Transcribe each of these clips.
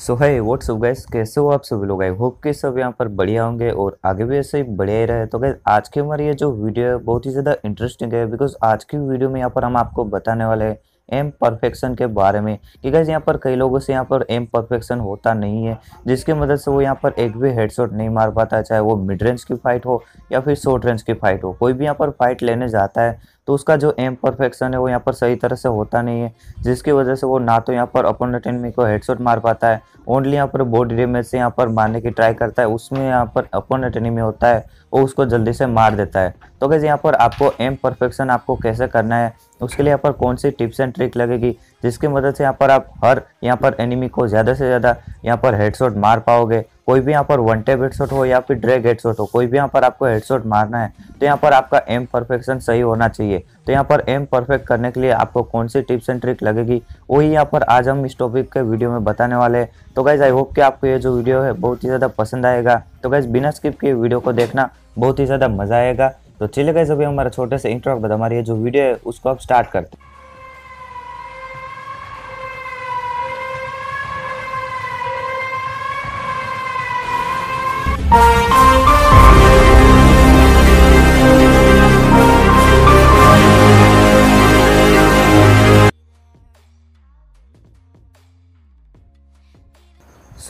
सो है वोट सब गैस कैसे हो आप सभी लोग आई होप के सब यहाँ पर बढ़िया होंगे और आगे भी ऐसे ही बढ़िया ही रहे तो गैस आज की हमारी ये जो वीडियो है बहुत ही ज़्यादा इंटरेस्टिंग है बिकॉज आज की वीडियो में यहाँ पर हम आपको बताने वाले हैं एम परफेक्शन के बारे में कि गैस यहाँ पर कई लोगों से यहाँ पर एम परफेक्शन होता नहीं है जिसकी मदद से वो यहाँ पर एक भी हेडशॉट नहीं मार पाता है चाहे वो मिड रेंज की फाइट हो या फिर शॉर्ट रेंज की फाइट हो कोई भी यहाँ पर फाइट लेने जाता है तो उसका जो एम परफेक्शन है वो यहाँ पर सही तरह से होता नहीं है जिसकी वजह से वो ना तो यहाँ पर अपोनेंट एनमी को हेडशॉट मार पाता है ओनली यहाँ पर बॉडी डैमेज से यहाँ पर मारने की ट्राई करता है उसमें यहाँ पर अपोनेंट एनिमी होता है वो उसको जल्दी से मार देता है तो कैसे यहाँ पर आपको एम परफेक्शन आपको कैसे करना है उसके लिए यहाँ पर कौन सी टिप्स एंड ट्रिक लगेगी जिसकी मदद से यहाँ पर आप हर यहाँ पर एनिमी को ज़्यादा से ज़्यादा यहाँ पर हेडशॉट मार पाओगे कोई भी यहाँ पर वन टेप हेडशॉट हो या फिर ड्रैग हेडशॉट हो कोई भी यहाँ पर आपको हेडशॉट मारना है तो यहाँ पर आपका एम परफेक्शन सही होना चाहिए तो यहाँ पर एम परफेक्ट करने के लिए आपको कौन सी टिप्स एंड ट्रिक लगेगी वही यहाँ पर आज हम इस टॉपिक के वीडियो में बताने वाले हैं तो गाइज़ आई होप कि आपको ये जो वीडियो है बहुत ही ज़्यादा पसंद आएगा तो गाइज़ बिना स्किप के वीडियो को देखना बहुत ही ज़्यादा मज़ा आएगा तो चलिए गए अभी हमारा छोटा सा इंट्रो बाद हमारी ये जो वीडियो है उसको आप स्टार्ट करते हैं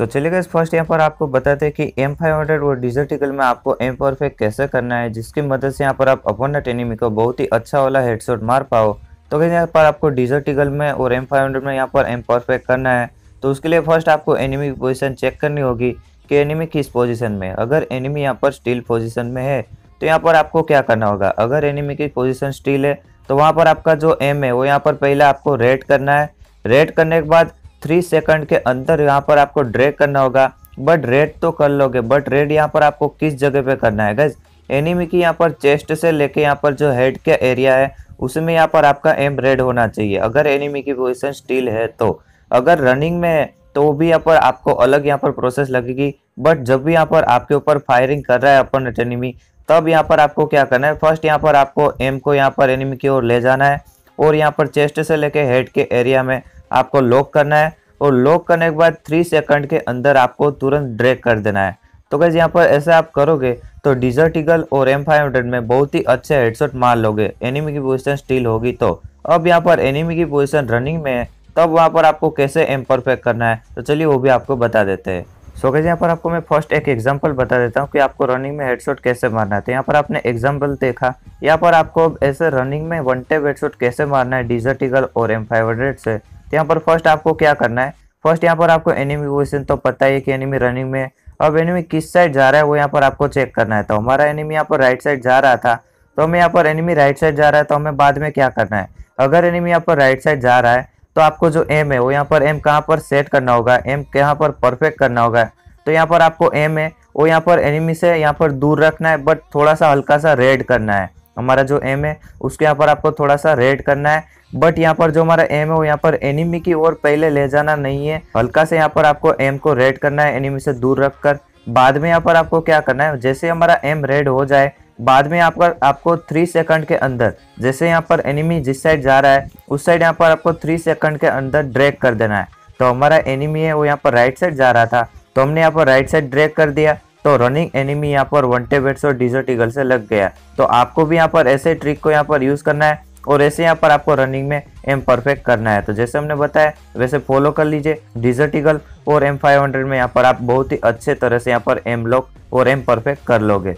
सो चलिए इस फर्स्ट यहाँ पर आपको बताते हैं कि एम फाइव हंड्रेड और डिजर्टिकल में आपको एम परफेक्ट कैसे करना है जिसकी मदद से यहाँ पर आप अपोनेंट एनिमी को बहुत ही अच्छा वाला हेडशॉट मार पाओ तो कैसे यहाँ पर आपको डिजर्टिकल में और एम फाइव हंड्रेड में यहाँ पर एम परफेक्ट करना है तो उसके लिए फर्स्ट आपको एनिमी की पोजिशन चेक करनी होगी कि एनिमी किस पोजिशन में अगर एनिमी यहाँ पर स्टील पोजिशन में है तो यहाँ पर आपको क्या करना होगा अगर एनिमी की पोजिशन स्टील है तो वहाँ पर आपका जो एम है वो यहाँ पर पहले आपको रेड करना है रेड करने के बाद थ्री सेकंड के अंदर यहाँ पर आपको ड्रैग करना होगा बट रेड तो कर लोगे बट रेड यहाँ पर आपको किस जगह पे करना है गैस एनिमी की यहाँ पर चेस्ट से लेके यहाँ पर जो हेड का एरिया है उसमें यहाँ पर आपका एम रेड होना चाहिए अगर एनिमी की पोजिशन स्टील है तो अगर रनिंग में है तो भी यहाँ पर आपको अलग यहाँ पर प्रोसेस लगेगी बट जब भी यहाँ पर आपके ऊपर फायरिंग कर रहा है अपन एनिमी तब यहाँ पर आपको क्या करना है फर्स्ट यहाँ पर आपको एम को यहाँ पर एनिमी की ओर ले जाना है और यहाँ पर चेस्ट से लेके हेड के एरिया में आपको लॉक करना है और लॉक करने के बाद थ्री सेकंड के अंदर आपको तुरंत ड्रैग कर देना है तो कैसे यहाँ पर ऐसा आप करोगे तो डिजर्ट ईगल और एम फाइव हंड्रेड में बहुत ही अच्छे हेडसेट मार लोगे एनिमी की पोजीशन स्टील होगी तो अब यहाँ पर एनिमी की पोजीशन रनिंग में है तब वहाँ पर आपको कैसे एम परफेक्ट करना है तो चलिए वो भी आपको बता देते हैं सो कैसे यहाँ पर आपको मैं फर्स्ट एक एग्जाम्पल बता देता हूँ कि आपको रनिंग में हेडसेट कैसे मारना है तो यहाँ पर आपने एग्जाम्पल देखा यहाँ पर आपको ऐसे रनिंग में वन टेप हेडसेट कैसे मारना है डिजर्ट ईगल और एम फाइव हंड्रेड से यहाँ पर फर्स्ट आपको क्या करना है फर्स्ट यहाँ पर आपको एनिमी पोजिशन तो पता ही है कि एनिमी रनिंग में अब एनिमी किस साइड जा रहा है वो यहाँ पर आपको चेक करना है तो हमारा एनिमी यहाँ पर राइट साइड जा रहा था तो हमें यहाँ पर एनिमी राइट साइड जा रहा है तो हमें बाद में क्या करना है अगर एनिमी यहाँ पर राइट साइड जा रहा है तो आपको जो एम है वो यहाँ पर एम कहाँ पर सेट करना होगा एम कहाँ पर परफेक्ट करना होगा तो यहाँ पर आपको एम है वो यहाँ पर एनिमी से यहाँ पर दूर रखना है बट थोड़ा सा हल्का सा रेड करना है हमारा जो एम है उसके यहाँ पर आपको थोड़ा सा रेड करना है बट यहाँ पर जो हमारा एम है वो यहाँ पर एनिमी की ओर पहले ले जाना नहीं है हल्का से यहाँ पर आपको एम को रेड करना है एनिमी से दूर रखकर बाद में यहाँ पर आपको क्या करना है जैसे हमारा एम रेड हो जाए बाद में आपका आपको थ्री सेकंड के अंदर जैसे यहाँ पर एनिमी जिस साइड जा रहा है उस साइड यहाँ पर आपको थ्री सेकंड के अंदर ड्रैग कर देना है तो हमारा एनिमी है वो यहाँ पर राइट साइड जा रहा था तो हमने यहाँ पर राइट साइड ड्रैग कर दिया तो रनिंग एनिमी यहाँ पर वन टेबेट्स और डीजर्ट ईगल से लग गया तो आपको भी यहाँ पर ऐसे ट्रिक को यहाँ पर यूज़ करना है और ऐसे यहाँ पर आपको रनिंग में एम परफेक्ट करना है तो जैसे हमने बताया वैसे फॉलो कर लीजिए डिजर्ट ईगल और एम हंड्रेड में यहाँ पर आप बहुत ही अच्छे तरह से यहाँ पर एम लॉक और एम परफेक्ट कर लोगे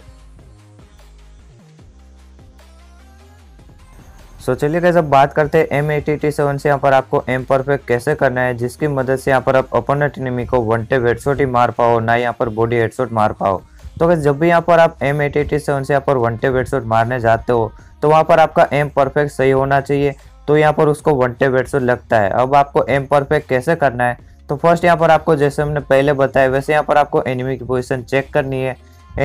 सो so, चलिए कैसे अब बात करते हैं एम एटी सेवन से यहाँ पर आपको एम परफेक्ट कैसे करना है जिसकी मदद से यहाँ पर आप अपोनेट को वन टेप हेडशॉट ही मार पाओ ना यहाँ पर बॉडी हेडशॉट मार पाओ तो अगर जब भी यहाँ पर आप एम एट एटी सेवन से यहाँ पर वन टेप हेडशॉट मारने जाते हो तो वहाँ पर आपका एम परफेक्ट सही होना चाहिए तो यहाँ पर उसको वन टेप हेडशॉट लगता है अब आपको एम परफेक्ट कैसे करना है तो फर्स्ट यहाँ पर आपको जैसे हमने पहले बताया वैसे यहाँ पर आपको एनिमी की पोजिशन चेक करनी है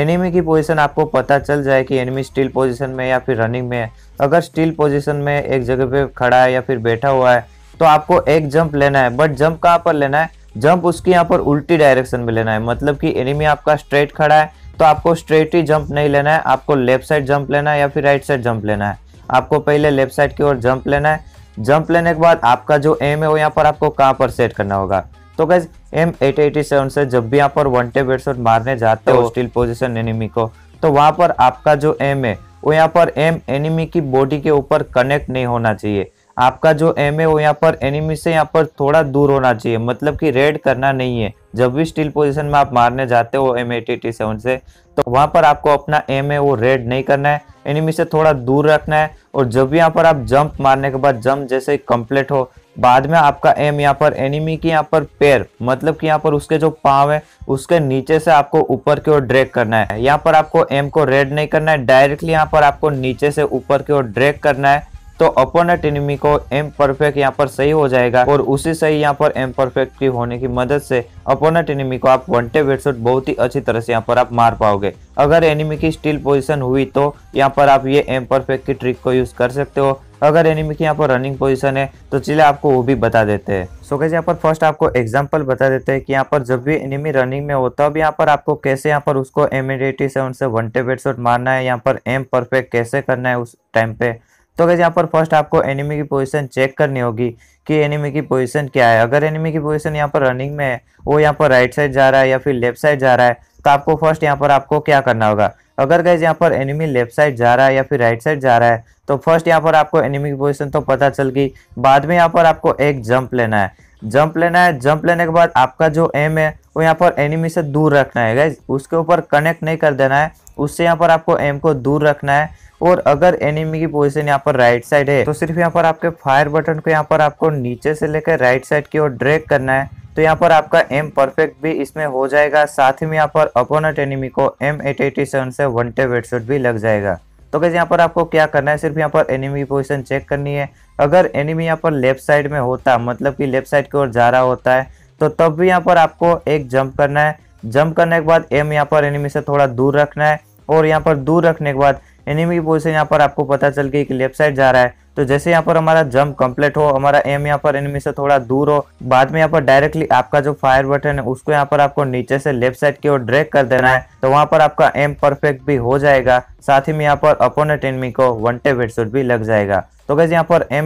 एनिमी की पोजीशन आपको पता चल जाए कि एनिमी स्टील पोजीशन में या फिर रनिंग में है अगर स्टील पोजीशन में एक जगह पे खड़ा है या फिर बैठा हुआ है तो आपको एक जंप लेना है बट जंप कहाँ पर लेना है जंप उसकी यहाँ पर उल्टी डायरेक्शन में लेना है मतलब कि एनिमी आपका स्ट्रेट खड़ा है तो आपको स्ट्रेट ही जंप नहीं लेना है आपको लेफ्ट साइड जंप लेना है या फिर राइट साइड जंप लेना है आपको पहले लेफ्ट साइड की ओर जंप लेना है जंप लेने के बाद आपका जो एम है वो यहाँ पर आपको कहाँ पर सेट करना होगा तो गैस एम एट एटी सेवन से जब भी यहाँ पर वन टेप हेडशॉट मारने जाते हो स्टील पोजिशन एनिमी को तो वहाँ पर आपका जो एम है वो यहाँ पर एम एनिमी की बॉडी के ऊपर कनेक्ट नहीं होना चाहिए आपका जो एम है वो यहाँ पर एनिमी से यहाँ पर थोड़ा दूर होना चाहिए मतलब कि रेड करना नहीं है जब भी स्टील पोजीशन में आप मारने जाते हो एम एटी से तो वहाँ पर आपको अपना एम है वो रेड नहीं करना है एनिमी से थोड़ा दूर रखना है और जब भी यहाँ पर आप जंप मारने के बाद जंप जैसे कंप्लीट हो बाद में आपका एम यहाँ पर एनिमी की यहाँ पर पैर मतलब कि यहाँ पर उसके जो पाँव है उसके नीचे से आपको ऊपर की ओर ड्रैग करना है यहाँ पर आपको एम को रेड नहीं करना है डायरेक्टली यहाँ पर आपको नीचे से ऊपर की ओर ड्रैग करना है तो अपोनेट एनिमी को एम परफेक्ट यहाँ पर सही हो जाएगा और उसी से यहाँ पर एम परफेक्ट की होने की मदद से अपोनेट इनमी को आप वन टेप हेडशॉट बहुत ही अच्छी तरह से यहाँ पर आप मार पाओगे अगर एनिमी की स्टील पोजिशन हुई तो यहाँ पर आप ये एम परफेक्ट की ट्रिक को यूज कर सकते हो अगर एनिमी की यहाँ पर रनिंग पोजीशन है तो चलिए आपको वो भी बता देते हैं सो कैसे यहाँ पर फर्स्ट आपको एग्जांपल बता देते हैं कि यहाँ पर जब भी एनिमी रनिंग में होता तब यहाँ पर आपको कैसे यहाँ पर उसको एम एटी सेवन से वन टेप हेडशॉट मारना है यहाँ पर एम परफेक्ट कैसे करना है उस टाइम पे तो अगर यहाँ पर फर्स्ट आपको एनिमी की पोजीशन चेक करनी होगी कि एनिमी की पोजीशन क्या है अगर एनिमी की पोजीशन यहाँ पर रनिंग में है वो यहाँ पर राइट साइड जा रहा है या फिर लेफ्ट साइड जा रहा है तो आपको फर्स्ट यहाँ पर आपको क्या करना होगा अगर गैज यहाँ पर एनिमी लेफ्ट साइड जा रहा है या फिर राइट साइड जा रहा है तो फर्स्ट यहाँ पर आपको एनिमी की पोजिशन तो पता चल गई बाद में यहाँ पर आपको एक जंप लेना है जंप लेना है जंप लेने के बाद आपका जो एम है वो यहाँ पर एनिमी से दूर रखना है गैज उसके ऊपर कनेक्ट नहीं कर देना है उससे यहाँ पर आपको एम को दूर रखना है और अगर एनिमी की पोजिशन यहाँ पर राइट साइड है तो सिर्फ यहाँ पर आपके फायर बटन को यहाँ पर आपको नीचे से लेकर राइट साइड की ओर ड्रैग करना है तो यहाँ पर आपका एम परफेक्ट भी इसमें हो जाएगा साथ ही में यहाँ पर अपोनेंट एनिमी को एम एट एटी सेवन से वन टेप हेडशॉट भी लग जाएगा तो कैसे यहाँ पर आपको क्या करना है सिर्फ यहाँ पर एनिमी की पोजिशन चेक करनी है अगर एनिमी यहाँ पर लेफ्ट साइड में होता मतलब कि लेफ्ट साइड की ओर जा रहा होता है तो तब भी यहाँ पर आपको एक जंप करना है जंप करने के बाद एम यहाँ पर एनिमी से थोड़ा दूर रखना है और यहाँ पर दूर रखने के बाद एनिमी की पोजिशन यहाँ पर आपको पता चल गई कि लेफ्ट साइड जा रहा है तो जैसे यहाँ पर हमारा जंप कंप्लीट हो हमारा एम यहाँ पर एनिमी से थोड़ा दूर हो बाद में यहाँ पर डायरेक्टली आपका जो फायर बटन है उसको यहाँ पर आपको नीचे से लेफ्ट साइड की ओर ड्रैग कर देना है तो वहाँ पर आपका एम परफेक्ट भी हो जाएगा साथ ही में यहाँ पर अपोनेट एनिमी को वन टेप हेडशॉट भी लग जाएगा तो गैस यहाँ पर एम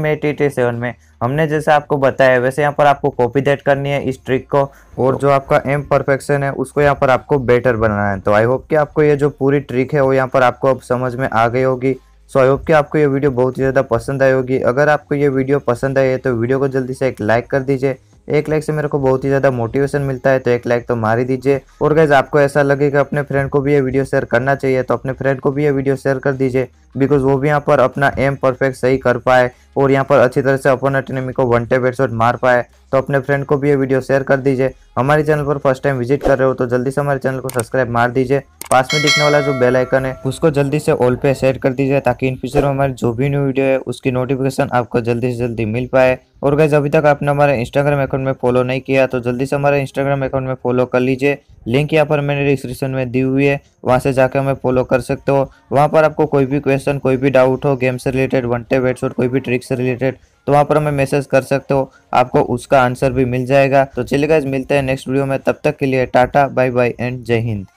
में हमने जैसे आपको बताया वैसे यहाँ पर आपको कॉपी डेट करनी है इस ट्रिक को और जो आपका एम परफेक्शन है उसको यहाँ पर आपको बेटर बनाना है तो आई होप कि आपको ये जो पूरी ट्रिक है वो यहाँ पर आपको अब समझ में आ गई होगी सो आई होप कि आपको ये वीडियो बहुत ही ज़्यादा पसंद आई होगी अगर आपको ये वीडियो पसंद आई है तो वीडियो को जल्दी से एक लाइक कर दीजिए एक लाइक से मेरे को बहुत ही ज़्यादा मोटिवेशन मिलता है तो एक लाइक तो मार ही दीजिए और गैज़ आपको ऐसा लगे कि अपने फ्रेंड को भी ये वीडियो शेयर करना चाहिए तो अपने फ्रेंड को भी ये वीडियो शेयर कर दीजिए बिकॉज वो भी यहाँ पर अपना एम परफेक्ट सही कर पाए और यहाँ पर अच्छी तरह से अपोनेंट एनिमी को वन टेप हेडशॉट मार पाए तो अपने फ्रेंड को भी ये वीडियो शेयर कर दीजिए हमारे चैनल पर फर्स्ट टाइम विजिट कर रहे हो तो जल्दी से हमारे चैनल को सब्सक्राइब मार दीजिए पास में दिखने वाला जो बेल आइकन है उसको जल्दी से ऑल पे सेट कर दीजिए ताकि इन फ्यूचर में हमारी जो भी न्यू वीडियो है उसकी नोटिफिकेशन आपको जल्दी से जल्दी मिल पाए और गैज अभी तक आपने हमारे इंस्टाग्राम अकाउंट में फॉलो नहीं किया तो जल्दी से हमारे इंस्टाग्राम अकाउंट में फॉलो कर लीजिए लिंक यहाँ पर मैंने डिस्क्रिप्शन में दी हुई है वहाँ से जाकर हमें फॉलो कर सकते हो वहाँ पर आपको कोई भी क्वेश्चन कोई भी डाउट हो गेम से रिलेटेड वन टेप कोई भी ट्रिक टॉपिक से रिलेटेड तो वहाँ पर हमें मैसेज कर सकते हो आपको उसका आंसर भी मिल जाएगा तो चलिए गाइज मिलते हैं नेक्स्ट वीडियो में तब तक के लिए टाटा बाय बाय एंड जय हिंद